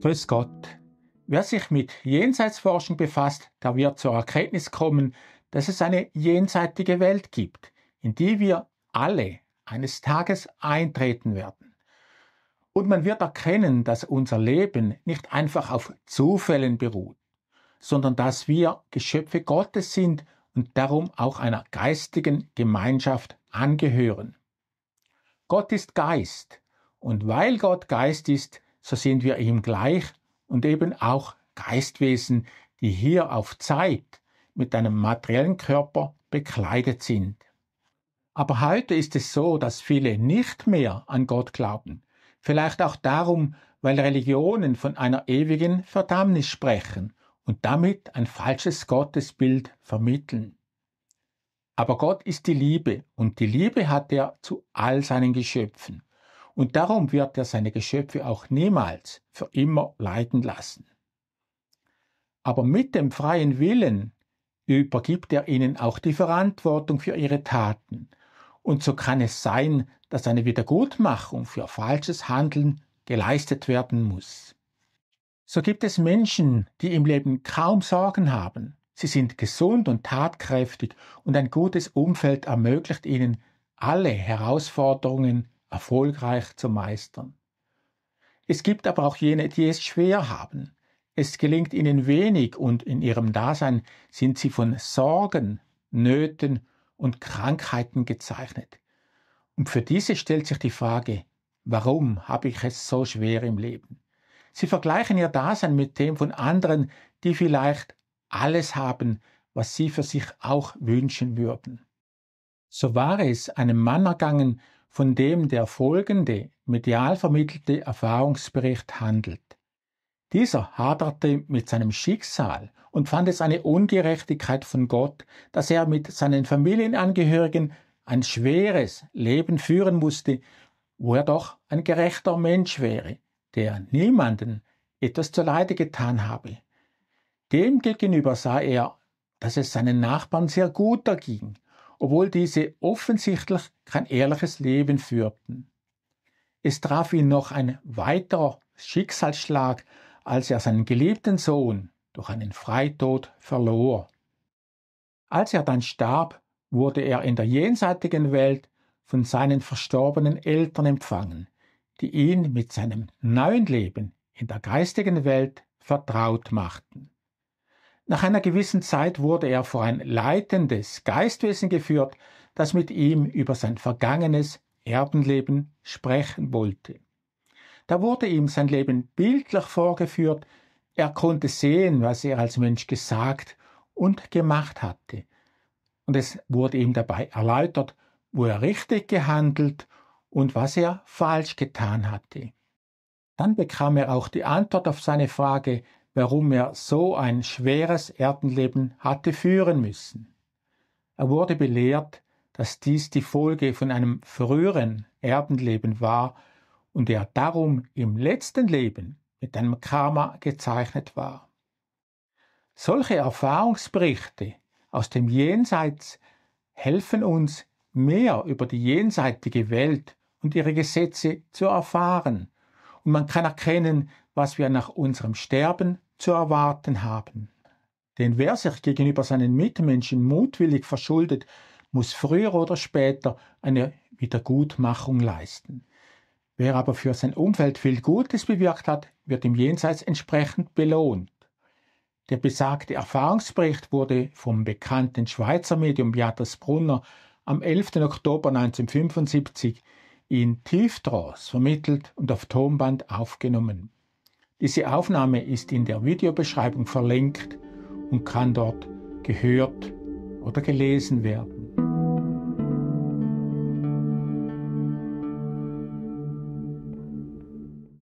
Grüß Gott. Wer sich mit Jenseitsforschung befasst, der wird zur Erkenntnis kommen, dass es eine jenseitige Welt gibt, in die wir alle eines Tages eintreten werden. Und man wird erkennen, dass unser Leben nicht einfach auf Zufällen beruht, sondern dass wir Geschöpfe Gottes sind und darum auch einer geistigen Gemeinschaft angehören. Gott ist Geist, und weil Gott Geist ist, so sind wir ihm gleich und eben auch Geistwesen, die hier auf Zeit mit einem materiellen Körper bekleidet sind. Aber heute ist es so, dass viele nicht mehr an Gott glauben. Vielleicht auch darum, weil Religionen von einer ewigen Verdammnis sprechen und damit ein falsches Gottesbild vermitteln. Aber Gott ist die Liebe und die Liebe hat er zu all seinen Geschöpfen. Und darum wird er seine Geschöpfe auch niemals für immer leiden lassen. Aber mit dem freien Willen übergibt er ihnen auch die Verantwortung für ihre Taten. Und so kann es sein, dass eine Wiedergutmachung für falsches Handeln geleistet werden muss. So gibt es Menschen, die im Leben kaum Sorgen haben. Sie sind gesund und tatkräftig und ein gutes Umfeld ermöglicht ihnen, alle Herausforderungen erfolgreich zu meistern. Es gibt aber auch jene, die es schwer haben. Es gelingt ihnen wenig und in ihrem Dasein sind sie von Sorgen, Nöten und Krankheiten gezeichnet. Und für diese stellt sich die Frage, warum habe ich es so schwer im Leben? Sie vergleichen ihr Dasein mit dem von anderen, die vielleicht alles haben, was sie für sich auch wünschen würden. So war es einem Mann ergangen, von dem der folgende medial vermittelte Erfahrungsbericht handelt. Dieser haderte mit seinem Schicksal und fand es eine Ungerechtigkeit von Gott, dass er mit seinen Familienangehörigen ein schweres Leben führen musste, wo er doch ein gerechter Mensch wäre, der niemanden etwas zuleide getan habe. Demgegenüber sah er, dass es seinen Nachbarn sehr gut erging obwohl diese offensichtlich kein ehrliches Leben führten. Es traf ihn noch ein weiterer Schicksalsschlag, als er seinen geliebten Sohn durch einen Freitod verlor. Als er dann starb, wurde er in der jenseitigen Welt von seinen verstorbenen Eltern empfangen, die ihn mit seinem neuen Leben in der geistigen Welt vertraut machten. Nach einer gewissen Zeit wurde er vor ein leitendes Geistwesen geführt, das mit ihm über sein vergangenes Erdenleben sprechen wollte. Da wurde ihm sein Leben bildlich vorgeführt, er konnte sehen, was er als Mensch gesagt und gemacht hatte. Und es wurde ihm dabei erläutert, wo er richtig gehandelt und was er falsch getan hatte. Dann bekam er auch die Antwort auf seine Frage, warum er so ein schweres Erdenleben hatte führen müssen. Er wurde belehrt, dass dies die Folge von einem früheren Erdenleben war und er darum im letzten Leben mit einem Karma gezeichnet war. Solche Erfahrungsberichte aus dem Jenseits helfen uns, mehr über die jenseitige Welt und ihre Gesetze zu erfahren. Und man kann erkennen, was wir nach unserem Sterben zu erwarten haben. Denn wer sich gegenüber seinen Mitmenschen mutwillig verschuldet, muss früher oder später eine Wiedergutmachung leisten. Wer aber für sein Umfeld viel Gutes bewirkt hat, wird im Jenseits entsprechend belohnt. Der besagte Erfahrungsbericht wurde vom bekannten Schweizer Medium Beatrice Brunner am 11. Oktober 1975 in Tiefdross vermittelt und auf Tonband aufgenommen. Diese Aufnahme ist in der Videobeschreibung verlinkt und kann dort gehört oder gelesen werden.